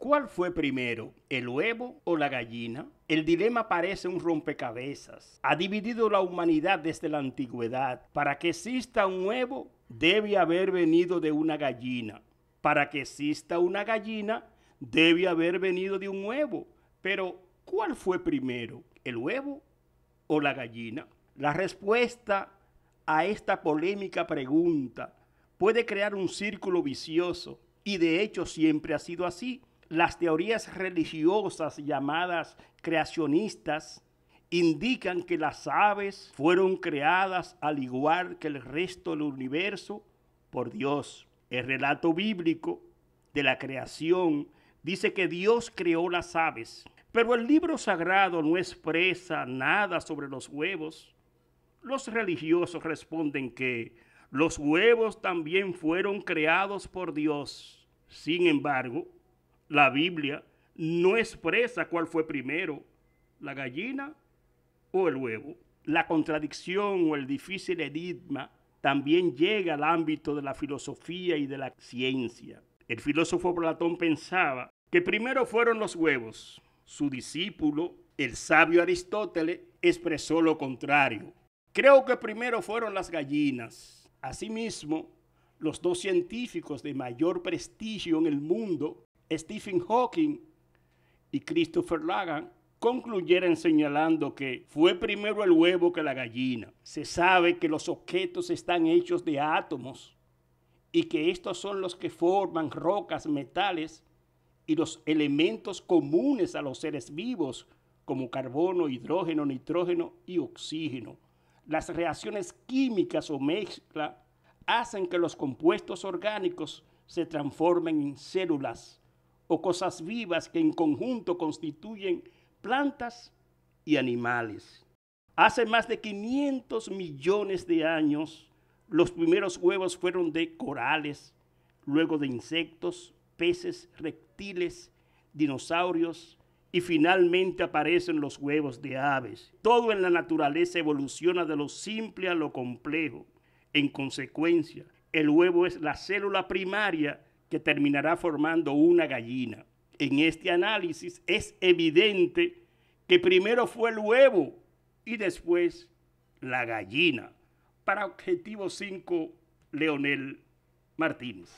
¿Cuál fue primero, el huevo o la gallina? El dilema parece un rompecabezas. Ha dividido la humanidad desde la antigüedad. Para que exista un huevo, debe haber venido de una gallina. Para que exista una gallina, debe haber venido de un huevo. Pero, ¿cuál fue primero, el huevo o la gallina? La respuesta a esta polémica pregunta puede crear un círculo vicioso, y de hecho siempre ha sido así las teorías religiosas llamadas creacionistas indican que las aves fueron creadas al igual que el resto del universo por Dios. El relato bíblico de la creación dice que Dios creó las aves, pero el libro sagrado no expresa nada sobre los huevos. Los religiosos responden que los huevos también fueron creados por Dios. Sin embargo, la Biblia no expresa cuál fue primero, la gallina o el huevo. La contradicción o el difícil enigma también llega al ámbito de la filosofía y de la ciencia. El filósofo Platón pensaba que primero fueron los huevos. Su discípulo, el sabio Aristóteles, expresó lo contrario. Creo que primero fueron las gallinas. Asimismo, los dos científicos de mayor prestigio en el mundo, Stephen Hawking y Christopher Lagan concluyeron señalando que fue primero el huevo que la gallina. Se sabe que los objetos están hechos de átomos y que estos son los que forman rocas, metales y los elementos comunes a los seres vivos, como carbono, hidrógeno, nitrógeno y oxígeno. Las reacciones químicas o mezcla hacen que los compuestos orgánicos se transformen en células o cosas vivas que en conjunto constituyen plantas y animales. Hace más de 500 millones de años, los primeros huevos fueron de corales, luego de insectos, peces, reptiles, dinosaurios y finalmente aparecen los huevos de aves. Todo en la naturaleza evoluciona de lo simple a lo complejo. En consecuencia, el huevo es la célula primaria que terminará formando una gallina. En este análisis es evidente que primero fue el huevo y después la gallina. Para objetivo 5, Leonel Martínez.